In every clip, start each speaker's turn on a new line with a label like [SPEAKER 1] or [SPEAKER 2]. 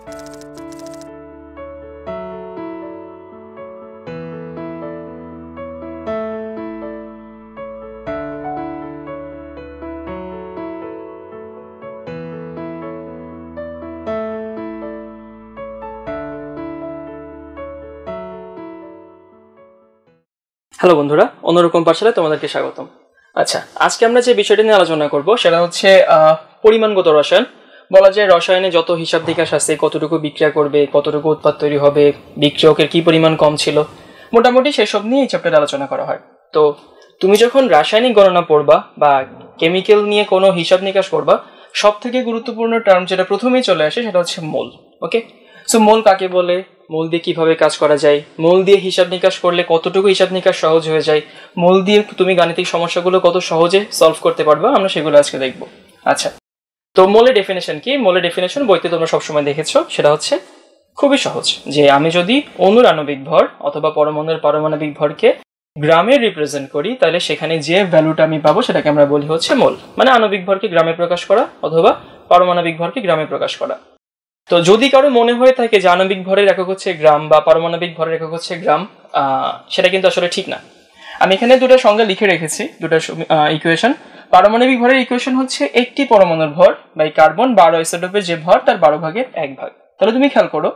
[SPEAKER 1] hello বন্ধুরা অন্যরকম পাঠশালায় তোমাদেরকে স্বাগতম আচ্ছা আজকে আমরা যে বিষয়টি নিয়ে আলোচনা করব সেটা হচ্ছে পরিমাণগত রসায়ন বলা যায় রসায়নে যত হিসাব নিকাশ আছে কতটুকু বিক্রিয়া করবে কতটুকু উৎপাদ তৈরি হবে বিক্রিয়কের কি পরিমাণ কম ছিল মোটামুটি সেসব নিয়ে এই চ্যাপ্টার আলোচনা করা হয় তো তুমি যখন রাসায়নিক গণনা পড়বা বা কেমিক্যাল নিয়ে কোনো হিসাব নিকাশ করবা সব থেকে গুরুত্বপূর্ণ টার্ম যেটা প্রথমেই চলে আসে সেটা হচ্ছে মোল ওকে সো মোল কাকে বলে মোল দিয়ে কিভাবে কাজ করা যায় মোল দিয়ে হিসাব নিকাশ করলে কতটুকু হিসাব নিকাশ সহজ হয়ে যায় মোল দিয়ে তুমি গাণিতিক সমস্যাগুলো কত সহজে সলভ করতে পারবা আমরা সেগুলো আজকে দেখব আচ্ছা তো মোলে ডেফিনেশন কি মোলে ডেফিনেশন বইতে তোমরা সবসময় দেখেছ সেটা হচ্ছে খুবই সহজ যে আমি যদি অনুরাণবিক ভর অথবা পরমাণুর পারমাণবিক ভরকে গ্রামে রিপ্রেজেন্ট করি তাহলে সেখানে যে ভ্যালুটা আমি পাবো সেটাকে আমরা বলি হচ্ছে মোল মানে আণবিক ভরকে গ্রামে প্রকাশ করা অথবা পারমাণবিক ভরকে গ্রামে প্রকাশ করা তো যদি কারো মনে হয়ে থাকে যে আণবিক ভরের একক হচ্ছে গ্রাম বা পারমাণবিক ভরের একক হচ্ছে গ্রাম সেটা কিন্তু আসলে ঠিক না আমি এখানে দুটো সংজ্ঞা লিখে রেখেছি দুটো ইকুয়েশন পারমাণবিক ভরের ইকুয়েশন হচ্ছে একটি পরমাণুর ভর বাই কার্বন বারো আইসোটোপের যে ভর তার বারো ভাগের এক ভাগ তাহলে তুমি খেয়াল করো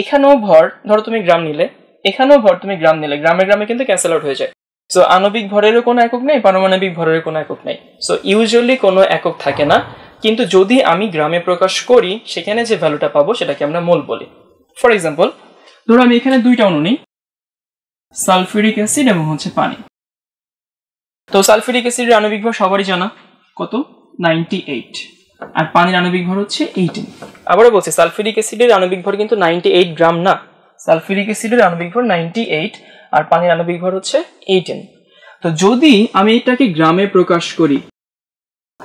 [SPEAKER 1] এখানেও ভর ধরো তুমি গ্রাম নিলে এখানেও ভর তুমি গ্রাম নিলে গ্রামে গ্রামে কিন্তু ক্যান্সেল আউট হয়ে যায় সো আণবিক ভরেরও কোনো একক নেই পারমাণবিক ভরের কোনো একক নেই সো ইউজুয়ালি কোনো একক থাকে না কিন্তু যদি আমি গ্রামে প্রকাশ করি সেখানে যে ভ্যালুটা পাবো সেটাকে আমরা মোল বলি ফর এক্সাম্পল ধরো আমি এখানে দুইটা অনু নিই সালফিউরিক অ্যাসিড এবং হচ্ছে পানি তো সালফিউরিক অ্যাসিডের আণবিক ভর সবারই জানা কত নাইনটি এইট আর পানির আণবিক ভর হচ্ছে এইটিন আবারও বলছি সালফিউরিক অ্যাসিডের আণবিক ভর কিন্তু নাইনটি এইট গ্রাম না সালফিউরিক অ্যাসিডের আণবিক ভর নাইনটি এইট আর পানির আণবিক ভর হচ্ছে এইটিন তো যদি আমি এটাকে গ্রামে প্রকাশ করি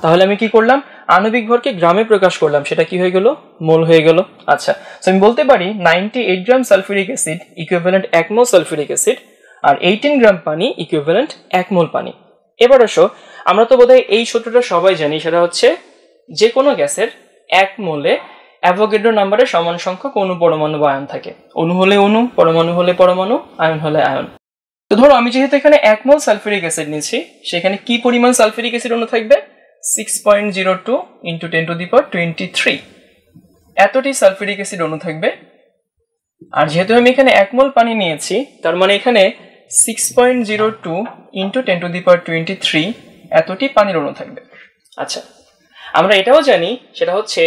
[SPEAKER 1] তাহলে আমি কি করলাম আণবিক ভরকে গ্রামে প্রকাশ করলাম সেটা কি হয়ে গেল মোল হয়ে গেল আচ্ছা তো আমি বলতে পারি ninety eight gram sulphuric acid equivalent এক মোল সালফিউরিক অ্যাসিড আর এইটিন গ্রাম পানি ইকুইভ্যালেন্ট এক মোল পানি এবার আসো আমরা তো বোধহয় এই সূত্রটা সবাই জানি সেটা হচ্ছে যে কোনো গ্যাসের এক মোলে অ্যাভোগেড্রো নাম্বারে সমান সংখ্যক অণু পরমাণু বা আয়ন থাকে অণু হলে অণু পরমাণু হলে পরমাণু আয়ন হলে আয়ন তো ধরো আমি যেহেতু এখানে এক মোল সালফিউরিক অ্যাসিড নিয়েছি সেখানে কি পরিমাণ সালফিউরিক অ্যাসিড অণু থাকবে six point zero two into ten to the twenty three এতটি সালফিউরিক অ্যাসিড অণু থাকবে আর যেহেতু আমি এখানে এক মোল পানি নিয়েছি তার মানে এখানে six point zero two into ten to the power twenty three এতটি পানির অণু থাকবে আচ্ছা আমরা এটাও জানি সেটা হচ্ছে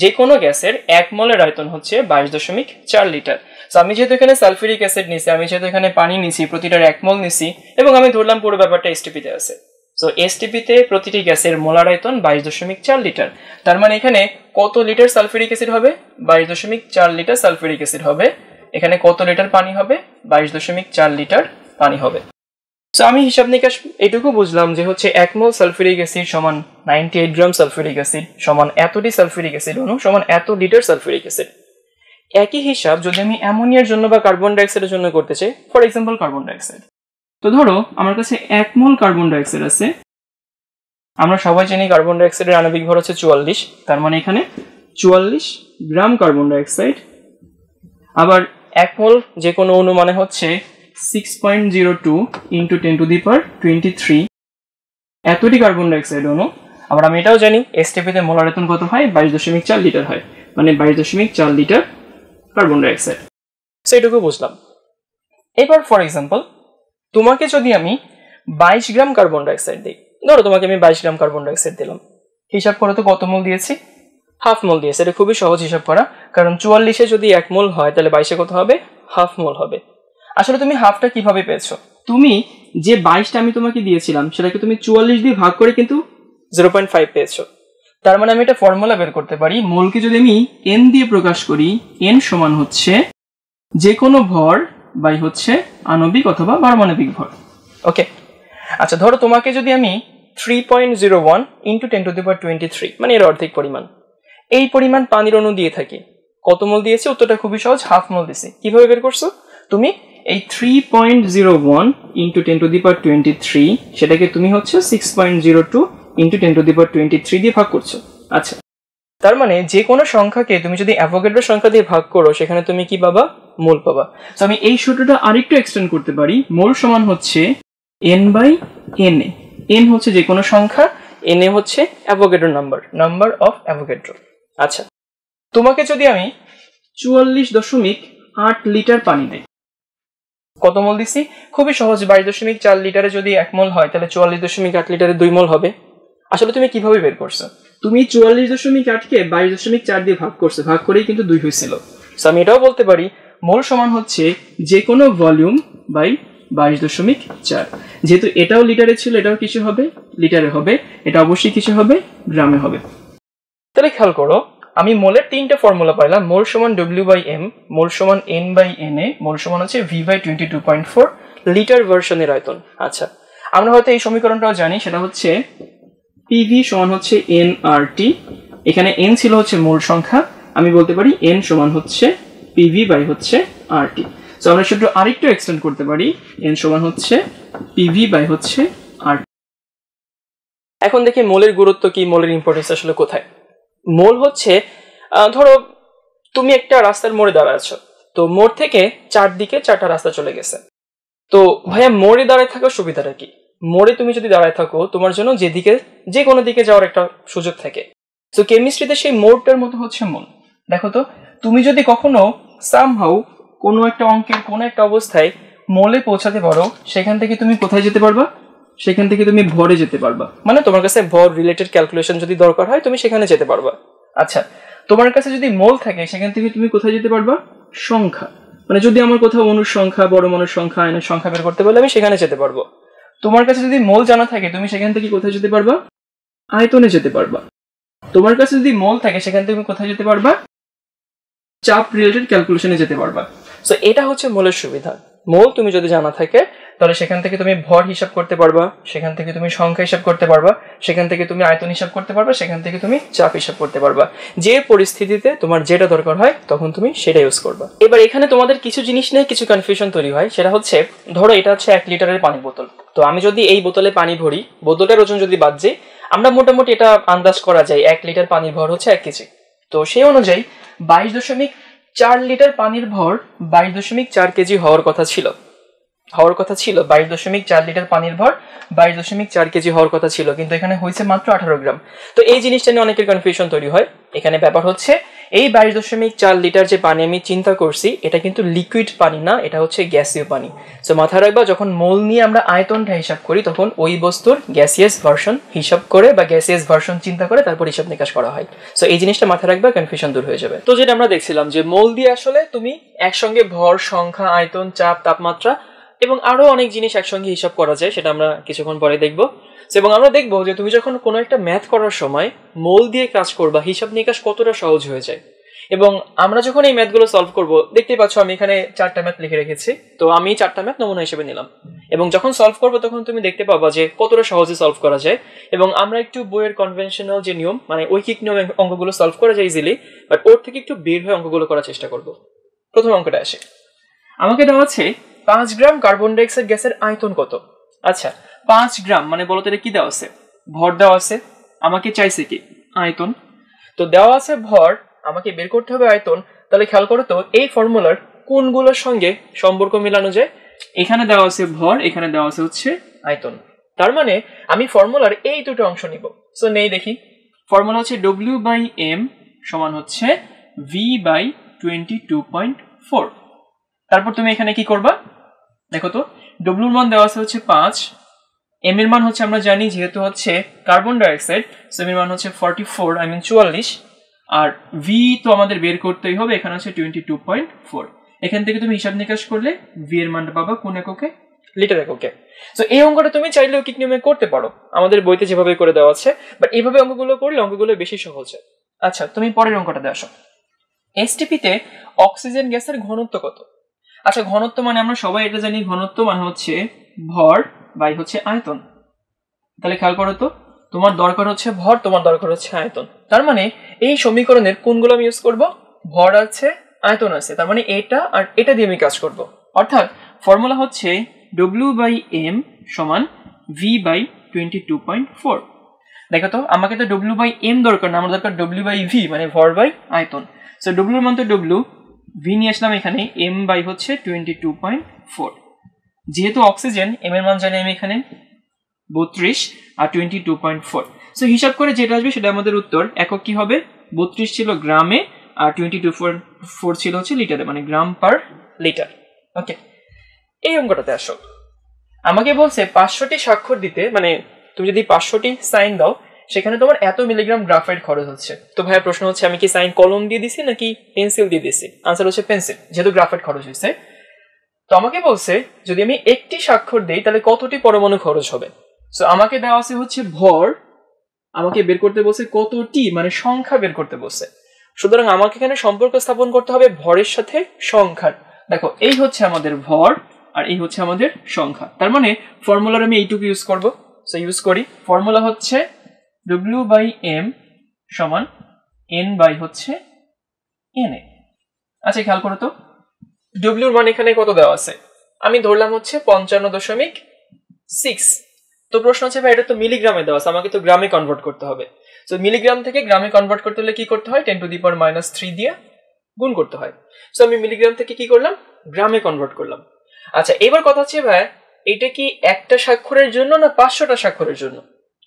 [SPEAKER 1] যে কোনো গ্যাসের এক মলের আয়তন হচ্ছে বাইশ দশমিক চার লিটার তো আমি যেহেতু এখানে সালফিরিক অ্যাসিড নিছি আমি যেহেতু এখানে পানি নিছি প্রতিটার এক মল নিছি এবং আমি ধরলাম পুরো ব্যাপারটা এসটিপিতে আছে সো এসটিপিতে প্রতিটি গ্যাসের মোলার আয়তন বাইশ দশমিক চার লিটার তার মানে এখানে কত লিটার সালফিরিক অ্যাসিড হবে বাইশ দশমিক চার লিটার সালফিরিক অ্যাসিড হবে এখানে কত লিটার পানি হবে বাইশ দশমিক চার লিটার পানি হবে সো আমি হিসাব নিকাশ এটুকু বুঝলাম যে হচ্ছে এক মোল সালফিউরিক অ্যাসিড সমান ninety eight gram sulphuric acid সমান এতটি সালফিউরিক অ্যাসিড অনু সমান এত লিটার সালফিউরিক অ্যাসিড একই হিসাব যদি আমি অ্যামোনিয়ার জন্য বা কার্বন ডাইঅক্সাইডের জন্য করতে চাই ফর এক্সাম্পল কার্বন ডাইঅক্সাইড তো ধরো আমার কাছে এক মোল কার্বন ডাইঅক্সাইড আছে আমরা সবাই জানি কার্বন ডাইঅক্সাইডের আণবিক ভর হচ্ছে চুয়াল্লিশ তার মানে এখানে চুয়াল্লিশ গ্রাম কার্বন ডাইঅক্সাইড আবার অ্যাকোল যে কোনো অণু মানে হচ্ছে six point zero two into ten to the power twenty three এতটি কার্বন ডাইঅক্সাইড অণু আবার আমি এটাও জানি এসটিপিতে মোলারেতন কত হয় বাইশ দশমিক চার লিটার হয় মানে বাইশ দশমিক চার লিটার কার্বন ডাইঅক্সাইড সেটুকু বুঝলাম এবার ফর এক্সাম্পল তোমাকে যদি আমি বাইশ গ্রাম কার্বন ডাইঅক্সাইড দিই ধরো তোমাকে আমি বাইশ গ্রাম কার্বন ডাইঅক্সাইড দিলাম হিসাব করো তো কত মোল দিয়েছি হাফ মোল দিয়েছে এটা খুবই সহজ হিসাব করা কারণ চুয়াল্লিশে যদি এক মোল হয় তাহলে বাইশে কত হবে হাফ মোল হবে আসলে তুমি হাফটা কিভাবে পেয়েছো তুমি যে বাইশটা আমি তোমাকে দিয়েছিলাম সেটাকে তুমি চুয়াল্লিশ দিয়ে ভাগ করে কিন্তু জিরো পয়েন্ট ফাইভ পেয়েছো তার মানে আমি এটা ফর্মুলা বের করতে পারি মোলকে যদি আমি এন দিয়ে প্রকাশ করি এন সমান হচ্ছে যে কোনো ভর বাই হচ্ছে আণবিক অথবা পারমাণবিক ভর ওকে আচ্ছা ধরো তোমাকে যদি আমি three point zero one into ten to the power twenty three মানে এর অর্ধেক পরিমাণ এই পরিমাণ পানির অণু দিয়ে থাকি কত মল দিয়েছি উত্তরটা খুবই সহজ হাফ মল দিয়েছি কিভাবে বের করছো তুমি এই three point zero one into ten to the power twenty three সেটাকে তুমি হচ্ছে six point zero two into ten to the power twenty three দিয়ে ভাগ করছো আচ্ছা তার মানে যে কোনো সংখ্যাকে তুমি যদি অ্যাভোকেটের সংখ্যা দিয়ে ভাগ করো সেখানে তুমি কি পাবা মোল পাবা তো আমি এই সূত্রটা আরেকটু এক্সটেন্ড করতে পারি মোল সমান হচ্ছে N by N A N হচ্ছে যে কোনো সংখ্যা এন এ হচ্ছে Avogadro number number of Avogadro আচ্ছা তোমাকে যদি আমি চুয়াল্লিশ দশমিক আট লিটার পানি দিই কত মল দিছি খুবই সহজ বাইশ দশমিক চার লিটারে যদি এক মল হয় তাহলে চুয়াল্লিশ দশমিক আট লিটারে দুই মল হবে আসলে তুমি কিভাবে বের করছো তুমি চুয়াল্লিশ দশমিক আটকে বাইশ দশমিক চার দিয়ে ভাগ করছো ভাগ করেই কিন্তু দুই হয়েছিল আমি এটাও বলতে পারি মল সমান হচ্ছে যে কোনো ভলিউম বাই বাইশ দশমিক চার যেহেতু এটাও লিটারে ছিল এটাও কিছু হবে লিটারে হবে এটা অবশ্যই কিছু হবে গ্রামে হবে তাহলে খেয়াল করো আমি মোলের তিনটে ফর্মুলা পাইলাম মোল সমান ডব্লিউ বাই এম মোল সমান N by N A mole সমান হচ্ছে V by twenty two point four litre ভার্সনের আয়তন আচ্ছা আমরা হয়তো এই সমীকরণটাও জানি সেটা হচ্ছে পিভি সমান হচ্ছে এন আর টি এখানে এন ছিল হচ্ছে মোল সংখ্যা আমি বলতে পারি এন সমান হচ্ছে পিভি বাই হচ্ছে আর টি তো আমরা সেটা আরেকটু এক্সটেন্ড করতে পারি এন সমান হচ্ছে পিভি বাই হচ্ছে আর এখন দেখি মোলের গুরুত্ব কি মোলের ইম্পর্টেন্স আসলে কোথায় মোল হচ্ছে ধরো তুমি একটা রাস্তার মোড়ে দাঁড়ায় আছো তো মোড় থেকে চারদিকে চারটা রাস্তা চলে গেছে তো ভাইয়া মোড়ে দাঁড়ায় থাকার সুবিধাটা কি মোড়ে তুমি যদি দাঁড়ায় থাকো তোমার জন্য যেদিকে যে কোনো দিকে যাওয়ার একটা সুযোগ থাকে তো কেমিস্ট্রিতে সেই মোড়টার মতো হচ্ছে মন দেখো তো তুমি যদি কখনো সামহাউ কোনো একটা অঙ্কের কোনো একটা অবস্থায় মোলে পৌঁছাতে পারো সেখান থেকে তুমি কোথায় যেতে পারবা সেখান থেকে তুমি ভরে যেতে পারবা মানে তোমার কাছে ভর রিলেটেড ক্যালকুলেশন যদি দরকার হয় তুমি সেখানে যেতে পারবা আচ্ছা তোমার কাছে যদি মোল থাকে সেখান থেকে তুমি কোথায় যেতে পারবা সংখ্যা মানে যদি আমার কোথাও অনুর সংখ্যা বড় মানুষ সংখ্যা আইনের সংখ্যা বের করতে বলে আমি সেখানে যেতে পারবো তোমার কাছে যদি মোল জানা থাকে তুমি সেখান থেকে কোথায় যেতে পারবা আয়তনে যেতে পারবা তোমার কাছে যদি মল থাকে সেখান থেকে তুমি কোথায় যেতে পারবা চাপ রিলেটেড ক্যালকুলেশনে যেতে পারবা সো এটা হচ্ছে মলের সুবিধা মোল তুমি যদি জানা থাকে তাহলে সেখান থেকে তুমি ভর হিসাব করতে পারবা সেখান থেকে তুমি সংখ্যা হিসাব করতে পারবা সেখান থেকে তুমি আয়তন হিসাব করতে পারবা সেখান থেকে তুমি চাপ হিসাব করতে পারবা যে পরিস্থিতিতে তোমার যেটা দরকার হয় তখন তুমি সেটা ইউজ করবা এবার এখানে তোমাদের কিছু জিনিস নিয়ে কিছু কনফিউশন তৈরি হয় সেটা হচ্ছে ধরো এটা হচ্ছে এক লিটারের পানি বোতল তো আমি যদি এই বোতলে পানি ভরি বোতলের ওজন যদি বাদ যাই আমরা মোটামুটি এটা আন্দাজ করা যায় এক লিটার পানির ভর হচ্ছে এক কেজি তো সেই অনুযায়ী বাইশ দশমিক চার লিটার পানির ভর বাইশ দশমিক চার কেজি হওয়ার কথা ছিল হওয়ার কথা ছিল বাইশ দশমিক চার লিটার পানির ভর বাইশ দশমিক চার কেজি হওয়ার কথা ছিল কিন্তু এখানে হয়েছে মাত্র আঠারো গ্রাম তো এই জিনিসটা নিয়ে অনেকের কনফিউশন তৈরি হয় এখানে ব্যাপার হচ্ছে এই বাইশ দশমিক চার লিটার যে পানি আমি চিন্তা করছি এটা কিন্তু লিকুইড পানি না এটা হচ্ছে গ্যাসীয় পানি সো মাথা রাখবা যখন মোল নিয়ে আমরা আয়তনটা হিসাব করি তখন ওই বস্তুর গ্যাসিয়াস ভার্সন হিসাব করে বা গ্যাসিয়াস ভার্সন চিন্তা করে তারপর হিসাব নিকাশ করা হয় সো এই জিনিসটা মাথায় রাখবা কনফিউশন দূর হয়ে যাবে তো যেটা আমরা দেখছিলাম যে মোল দিয়ে আসলে তুমি একসঙ্গে ভর সংখ্যা আয়তন চাপ তাপমাত্রা এবং আরও অনেক জিনিস একসঙ্গে হিসাব করা যায় সেটা আমরা কিছুক্ষণ পরে দেখব এবং আমরা দেখব যে তুমি যখন কোনো একটা ম্যাথ করার সময় মোল দিয়ে কাজ করবা হিসাব নিকাশ কতটা সহজ হয়ে যায় এবং আমরা যখন এই ম্যাথগুলো সলভ করব দেখতে পাচ্ছ আমি এখানে চারটা ম্যাথ লিখে রেখেছি তো আমি চারটা ম্যাথ নমুনা হিসেবে নিলাম এবং যখন সলভ করব তখন তুমি দেখতে পাবা যে কতটা সহজে সলভ করা যায় এবং আমরা একটু বইয়ের কনভেনশনাল যে নিয়ম মানে ঐকিক নিয়ম অঙ্কগুলো সলভ করা যায় ইজিলি বাট ওর থেকে একটু বের হয়ে অঙ্কগুলো করার চেষ্টা করব প্রথম অঙ্কটা আসে আমাকে দেওয়া আছে পাঁচ গ্রাম কার্বন ডাইঅক্সাইড গ্যাসের আয়তন কত আচ্ছা পাঁচ গ্রাম মানে বলো তো এটা কি দেওয়া আছে ভর দেওয়া আছে আমাকে চাইছে কি আয়তন তো দেওয়া আছে ভর আমাকে বের করতে হবে আয়তন তাহলে খেয়াল করো তো এই ফর্মুলার কোনগুলোর সঙ্গে সম্পর্ক মেলানো যায় এখানে দেওয়া আছে ভর এখানে দেওয়া আছে হচ্ছে আয়তন তার মানে আমি ফর্মুলার এই দুটো অংশ নিব সো নেই দেখি ফর্মুলা হচ্ছে ডব্লিউ বাই এম সমান হচ্ছে V by twenty two point four তারপর তুমি এখানে কি করবা দেখো তো ডব্লুর মান দেওয়া আছে হচ্ছে পাঁচ এম এর মান হচ্ছে আমরা জানি যেহেতু হচ্ছে কার্বন ডাইঅক্সাইড সো এম এর মান হচ্ছে ফর্টি ফোর আই মিন চুয়াল্লিশ আর ভি তো আমাদের বের করতেই হবে এখানে হচ্ছে টোয়েন্টি টু পয়েন্ট ফোর এখান থেকে তুমি হিসাব নিকাশ করলে ভি এর মানটা পাবা কোন এককে লিটার এককে তো এই অঙ্কটা তুমি চাইলেও কিক নিয়মে করতে পারো আমাদের বইতে যেভাবে করে দেওয়া আছে বাট এইভাবে অঙ্কগুলো করলে অঙ্কগুলো বেশি সহজ আচ্ছা তুমি পরের অঙ্কটা দিয়ে আসো এসটিপিতে অক্সিজেন গ্যাসের ঘনত্ব কত আচ্ছা ঘনত্ব মানে আমরা সবাই এটা জানি ঘনত্ব মানে হচ্ছে ভর বাই হচ্ছে আয়তন তাহলে খেয়াল করো তো তোমার দরকার হচ্ছে ভর তোমার দরকার হচ্ছে আয়তন তার মানে এই সমীকরণের কোনগুলো আমি ইউজ করব ভর আছে আয়তন আছে তার মানে এটা আর এটা দিয়ে আমি কাজ করব অর্থাৎ ফর্মুলা হচ্ছে ডব্লিউ বাই এম সমান V by twenty two point four দেখো তো আমাকে তো ডব্লিউ বাই এম দরকার না আমার দরকার ডব্লিউ বাই ভি মানে ভর বাই আয়তন সো ডব্লিউর মান তো ডব্লিউ ভি নিয়ে আসলাম এখানে এম বাই হচ্ছে টোয়েন্টি টু পয়েন্ট ফোর যেহেতু অক্সিজেন এম এর মান জানি আমি এখানে বত্রিশ আর twenty two point four so হিসাব করে যেটা আসবে সেটা আমাদের উত্তর একক কি হবে বত্রিশ ছিল গ্রামে আর টোয়েন্টি টু ফোর ফোর ছিল হচ্ছে লিটারে মানে গ্রাম পার লিটার ওকে এই অঙ্কটাতে আসো আমাকে বলছে পাঁচশোটি স্বাক্ষর দিতে মানে তুমি যদি পাঁচশোটি সাইন দাও সেখানে তোমার এত মিলিগ্রাম গ্রাফাইট খরচ হচ্ছে তো ভাইয়া প্রশ্ন হচ্ছে আমি কি সাইন কলম দিয়ে দিছি নাকি পেন্সিল দিয়ে দিছি আনসার হচ্ছে পেন্সিল যেহেতু গ্রাফাইট খরচ হয়েছে তো আমাকে বলছে যদি আমি একটি স্বাক্ষর দেই তাহলে কতটি পরমাণু খরচ হবে সো আমাকে দেওয়া আছে হচ্ছে ভর আমাকে বের করতে বলছে কতটি মানে সংখ্যা বের করতে বলছে সুতরাং আমাকে এখানে সম্পর্ক স্থাপন করতে হবে ভরের সাথে সংখ্যার দেখো এই হচ্ছে আমাদের ভর আর এই হচ্ছে আমাদের সংখ্যা তার মানে ফর্মুলার আমি এইটুকু ইউজ করব সো ইউজ করি ফর্মুলা হচ্ছে ডব্লিউ বাই এম সমান এন বাই হচ্ছে এন এ আচ্ছা খেয়াল করো তো ডব্লিউর মান এখানে কত দেওয়া আছে আমি ধরলাম হচ্ছে পঞ্চান্ন দশমিক সিক্স তো প্রশ্ন হচ্ছে ভাই এটা তো মিলিগ্রামে দেওয়া আছে আমাকে তো গ্রামে কনভার্ট করতে হবে তো মিলিগ্রাম থেকে গ্রামে কনভার্ট করতে হলে কি করতে হয় ten to the power minus three দিয়ে গুণ করতে হয় সো আমি মিলিগ্রাম থেকে কি করলাম গ্রামে কনভার্ট করলাম আচ্ছা এবার কথা হচ্ছে ভাই এটা কি একটা স্বাক্ষরের জন্য না পাঁচশোটা স্বাক্ষরের জন্য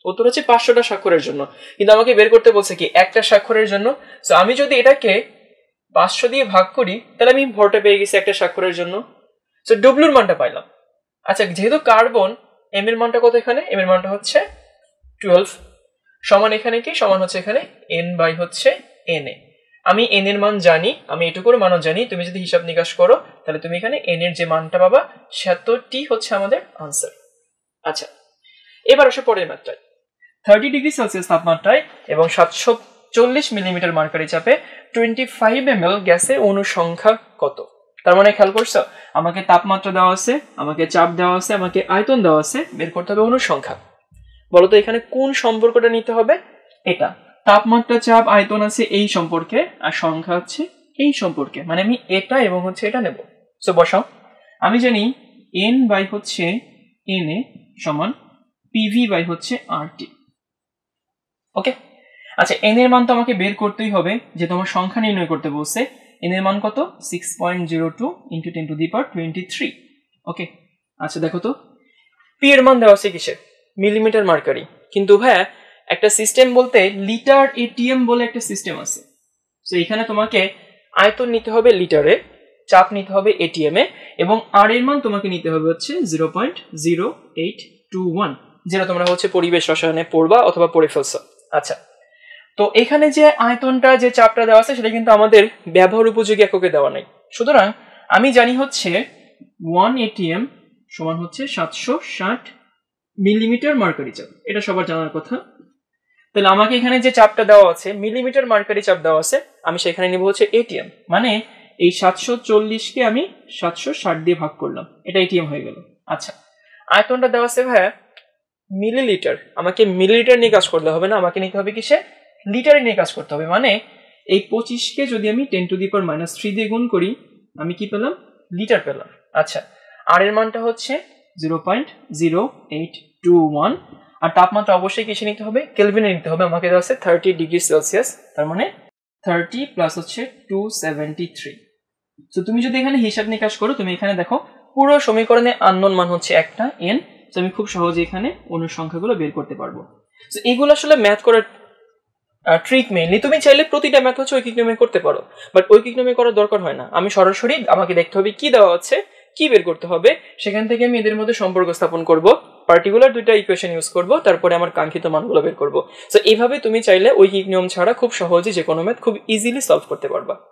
[SPEAKER 1] উত্তর হচ্ছে পাঁচশোটা স্বাক্ষরের জন্য কিন্তু আমাকে বের করতে বলছে কি একটা স্বাক্ষরের জন্য তো আমি যদি এটাকে পাঁচশো দিয়ে ভাগ করি তাহলে আমি ভরটা পেয়ে গেছি একটা স্বাক্ষরের জন্য তো ডব্লুর মানটা পাইলাম আচ্ছা যেহেতু কার্বন এম এর মানটা কত এখানে এম এর মানটা হচ্ছে টুয়েলভ সমান এখানে কি সমান হচ্ছে এখানে এন বাই হচ্ছে এন এ আমি এন এর মান জানি আমি এটুকুর মানও জানি তুমি যদি হিসাব নিকাশ করো তাহলে তুমি এখানে এন এর যে মানটা পাবা সেতটি হচ্ছে আমাদের আনসার আচ্ছা এবার আসে পরের মাত্রায় থার্টি ডিগ্রি সেলসিয়াস তাপমাত্রায় এবং সাতশো চল্লিশ মিলিমিটার মার্কারি চাপে টোয়েন্টি ফাইভ এম এল গ্যাসে অনুসংখ্যা কত তার মানে খেয়াল করছো আমাকে তাপমাত্রা দেওয়া আছে আমাকে চাপ দেওয়া আছে আমাকে আয়তন দেওয়া আছে বের করতে হবে অনুসংখ্যা বলতো এখানে কোন সম্পর্কটা নিতে হবে এটা তাপমাত্রা চাপ আয়তন আছে এই সম্পর্কে আর সংখ্যা হচ্ছে এই সম্পর্কে মানে আমি এটা এবং হচ্ছে এটা নেব সো বসাও আমি জানি এন বাই হচ্ছে এন এ সমান পিভি বাই হচ্ছে আর টি ওকে আচ্ছা এন এর মান তো আমাকে বের করতেই হবে যে তোমার সংখ্যা নির্ণয় করতে বলছে এন এর মান কত six point zero two into ten to the power twenty three okay আচ্ছা দেখো তো পি এর মান দেওয়া আছে কিসের মিলিমিটার মার্কারি কিন্তু হ্যাঁ একটা সিস্টেম বলতে লিটার এটিএম বলে একটা সিস্টেম আছে তো এখানে তোমাকে আয়তন নিতে হবে লিটারে চাপ নিতে হবে এটিএম এ এবং আর এর মান তোমাকে নিতে হবে হচ্ছে zero point zero eight two one যেটা তোমরা হচ্ছে পরিবেশ রসায়নে পড়বা অথবা পড়ে ফেলছো আচ্ছা তো এখানে যে আয়তনটা যে চাপটা দেওয়া আছে সেটা কিন্তু আমাদের ব্যবহার উপযোগী এককে দেওয়া নাই সুতরাং আমি জানি হচ্ছে ওয়ান এটিএম সমান হচ্ছে সাতশো ষাট মিলিমিটার মার্কারি চাপ এটা সবার জানার কথা তাহলে আমাকে এখানে যে চাপটা দেওয়া আছে মিলিমিটার মার্কারি চাপ দেওয়া আছে আমি সেখানে নিব হচ্ছে এটিএম মানে এই সাতশো চল্লিশকে আমি সাতশো ষাট দিয়ে ভাগ করলাম এটা এটিএম হয়ে গেল আচ্ছা আয়তনটা দেওয়া আছে ভাইয়া মিলিলিটার আমাকে মিলিলিটার নিয়ে কাজ করলে হবে না আমাকে নিতে হবে কিসে লিটারে নিয়ে কাজ করতে হবে মানে এই পঁচিশকে যদি আমি ten to the power minus three দিয়ে গুণ করি আমি কি পেলাম লিটার পেলাম আচ্ছা আর এর মানটা হচ্ছে zero point zero eight two one আর তাপমাত্রা অবশ্যই কিসে নিতে হবে কেলভিনে নিতে হবে আমাকে দেওয়া আছে থার্টি ডিগ্রি সেলসিয়াস তার মানে থার্টি প্লাস হচ্ছে টু সেভেন্টি থ্রি তো তুমি যদি এখানে হিসাব নিকাশ করো তুমি এখানে দেখো পুরো সমীকরণে আননোন মান হচ্ছে একটা এন তো আমি খুব সহজে এখানে অন্য সংখ্যাগুলো বের করতে পারবো তো এগুলো আসলে ম্যাথ করার ট্রিক মেইনলি তুমি চাইলে প্রতিটা ম্যাথ হচ্ছে ঐকিক নিয়মে করতে পারো বাট ঐকিক নিয়মে করার দরকার হয় না আমি সরাসরি আমাকে দেখতে হবে কি দেওয়া আছে কি বের করতে হবে সেখান থেকে আমি এদের মধ্যে সম্পর্ক স্থাপন করব পার্টিকুলার দুইটা ইকুয়েশন ইউজ করব তারপরে আমার কাঙ্ক্ষিত মানগুলো বের করব সো এইভাবে তুমি চাইলে ঐকিক নিয়ম ছাড়া খুব সহজে যে কোনো ম্যাথ খুব ইজিলি সলভ করতে পারবা